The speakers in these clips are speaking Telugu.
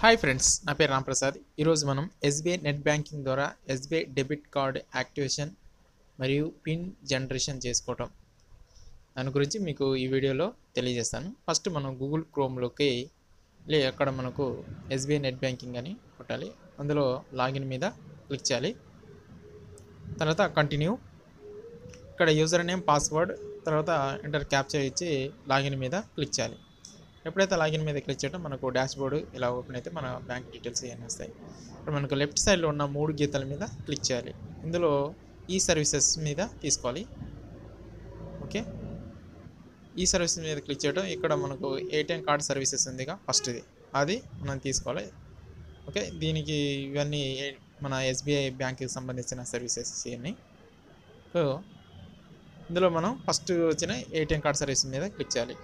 హాయ్ ఫ్రెండ్స్ నా పేరు రామ్ప్రసాద్ ఈరోజు మనం ఎస్బీఐ నెట్ బ్యాంకింగ్ ద్వారా ఎస్బీఐ డెబిట్ కార్డ్ యాక్టివేషన్ మరియు పిన్ జనరేషన్ చేసుకోవటం దాని గురించి మీకు ఈ వీడియోలో తెలియజేస్తాను ఫస్ట్ మనం గూగుల్ క్రోమ్లోకి లే అక్కడ మనకు ఎస్బీఐ నెట్ బ్యాంకింగ్ అని కొట్టాలి అందులో లాగిన్ మీద క్లిక్ చేయాలి తర్వాత కంటిన్యూ ఇక్కడ యూజర్ నేమ్ పాస్వర్డ్ తర్వాత ఇంటర్ క్యాప్చర్ ఇచ్చి లాగిన్ మీద క్లిక్ చేయాలి ఎప్పుడైతే లాగిన్ మీద క్లిక్ చేయడం మనకు డాష్ బోర్డు ఇలా ఓపెన్ అయితే మన బ్యాంక్ డీటెయిల్స్ ఏమైనా వస్తాయి ఇప్పుడు మనకు లెఫ్ట్ సైడ్లో ఉన్న మూడు గీతల మీద క్లిక్ చేయాలి ఇందులో ఈ సర్వీసెస్ మీద తీసుకోవాలి ఓకే ఈ సర్వీస్ మీద క్లిక్ చేయడం ఇక్కడ మనకు ఏటీఎం కార్డ్ సర్వీసెస్ ఉందిగా ఫస్ట్ది అది మనం తీసుకోవాలి ఓకే దీనికి ఇవన్నీ మన ఎస్బీఐ బ్యాంక్కి సంబంధించిన సర్వీసెస్ ఇవన్నీ సో ఇందులో మనం ఫస్ట్ వచ్చిన ఏటీఎం కార్డ్ సర్వీస్ మీద క్లిక్ చేయాలి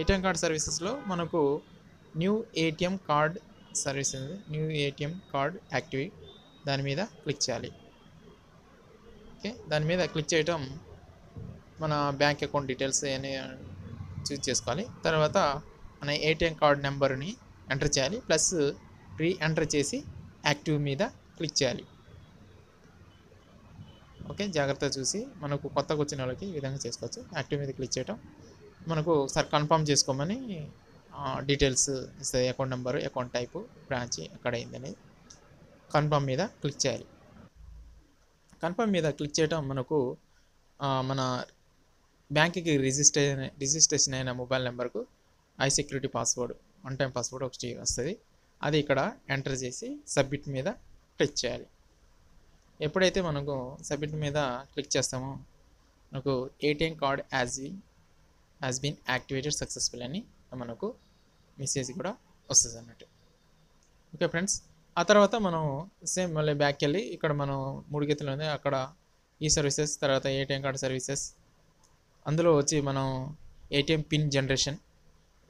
ఏటీఎం కార్డ్ సర్వీసెస్లో మనకు new ATM card service new ATM card activate దాని మీద క్లిక్ చేయాలి ఓకే దాని మీద క్లిక్ చేయటం మన బ్యాంక్ అకౌంట్ డీటెయిల్స్ అని చూజ్ చేసుకోవాలి తర్వాత మన ఏటీఎం కార్డ్ నెంబర్ని ఎంటర్ చేయాలి ప్లస్ రీ ఎంటర్ చేసి యాక్టివ్ మీద క్లిక్ చేయాలి ఓకే జాగ్రత్త చూసి మనకు కొత్తగా వచ్చిన వాళ్ళకి ఈ విధంగా చేసుకోవచ్చు యాక్టివ్ మీద క్లిక్ చేయటం మనకు ఒకసారి కన్ఫర్మ్ చేసుకోమని డీటెయిల్స్ ఇస్తుంది account number account type branch ఎక్కడ అయిందనేది కన్ఫర్మ్ మీద క్లిక్ చేయాలి కన్ఫర్మ్ మీద క్లిక్ చేయడం మనకు మన బ్యాంక్కి రిజిస్టర్ రిజిస్ట్రేషన్ అయిన మొబైల్ నెంబర్కు I security password one time password ఒకటి వస్తుంది అది ఇక్కడ ఎంటర్ చేసి సబ్మిట్ మీద క్లిక్ చేయాలి ఎప్పుడైతే మనకు సబ్మిట్ మీద క్లిక్ చేస్తామో మనకు ATM card as has been activated successful అని మనకు మెసేజ్ కూడా వస్తుంది అన్నట్టు ఓకే ఫ్రెండ్స్ ఆ తర్వాత మనం సేమ్ మళ్ళీ బ్యాక్ వెళ్ళి ఇక్కడ మనం మూడు గీతలు ఉంది అక్కడ ఈ సర్వీసెస్ తర్వాత ఏటీఎం కార్డ్ సర్వీసెస్ అందులో వచ్చి మనం ఏటీఎం పిన్ జనరేషన్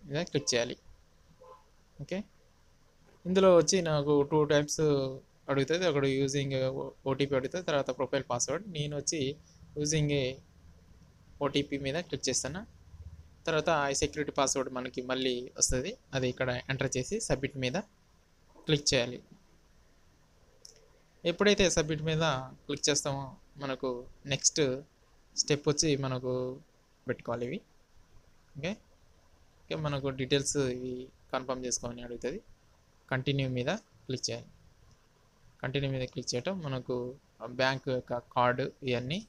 మీద క్లిక్ చేయాలి ఓకే ఇందులో వచ్చి నాకు టూ టైమ్స్ అడుగుతుంది ఒకటి యూజింగ్ ఓటీపీ అడుగుతుంది తర్వాత ప్రొఫైల్ పాస్వర్డ్ నేను వచ్చి యూజింగ్ ఓటీపీ మీద క్లిక్ చేస్తాను తర్వాత ఐ సెక్యూరిటీ పాస్వర్డ్ మనకి మళ్ళీ వస్తుంది అది ఇక్కడ ఎంటర్ చేసి సబ్మిట్ మీద క్లిక్ చేయాలి ఎప్పుడైతే సబ్మిట్ మీద క్లిక్ చేస్తామో మనకు నెక్స్ట్ స్టెప్ వచ్చి మనకు పెట్టుకోవాలి ఇవి ఓకే ఓకే మనకు డీటెయిల్స్ ఇవి కన్ఫర్మ్ చేసుకోమని అడుగుతుంది కంటిన్యూ మీద క్లిక్ చేయాలి కంటిన్యూ మీద క్లిక్ చేయటం మనకు బ్యాంక్ యొక్క కార్డు ఇవన్నీ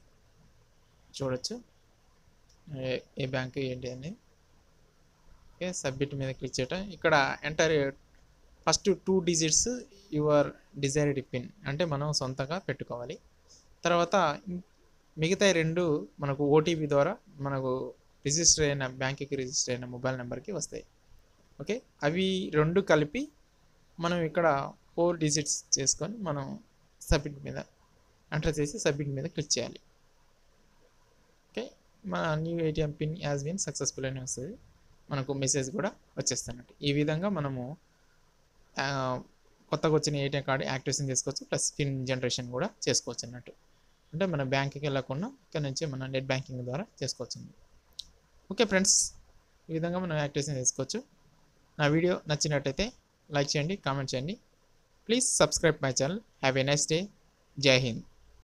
చూడొచ్చు ఏ బ్యాంక్ ఏంటి అని ఓకే సబ్మిట్ మీద క్లిక్ చేయటం ఇక్కడ enter first two digits your desired pin అంటే మనం సొంతంగా పెట్టుకోవాలి తర్వాత మిగతా రెండు మనకు ఓటీపీ ద్వారా మనకు రిజిస్టర్ అయిన బ్యాంక్కి రిజిస్టర్ అయిన మొబైల్ నెంబర్కి వస్తాయి ఓకే అవి రెండు కలిపి మనం ఇక్కడ ఫోర్ డిజిట్స్ చేసుకొని మనం సబ్మిట్ మీద ఎంటర్ చేసి సబ్మిట్ మీద క్లిక్ చేయాలి మన new ATM pin has been successful అని వస్తుంది మనకు మెసేజ్ కూడా వచ్చేస్తున్నట్టు ఈ విధంగా మనము కొత్తగా వచ్చిన ఏటీఎం కార్డు యాక్టివేషన్ చేసుకోవచ్చు ప్లస్ పిన్ జనరేషన్ కూడా చేసుకోవచ్చు అన్నట్టు అంటే మన బ్యాంక్కి వెళ్ళకుండా ఇక్కడ నుంచి మన నెట్ బ్యాంకింగ్ ద్వారా చేసుకోవచ్చు ఓకే ఫ్రెండ్స్ ఈ విధంగా మనం యాక్టివేషన్ చేసుకోవచ్చు నా వీడియో నచ్చినట్టయితే లైక్ చేయండి కామెంట్ చేయండి please subscribe my channel have a nice day జై హింద్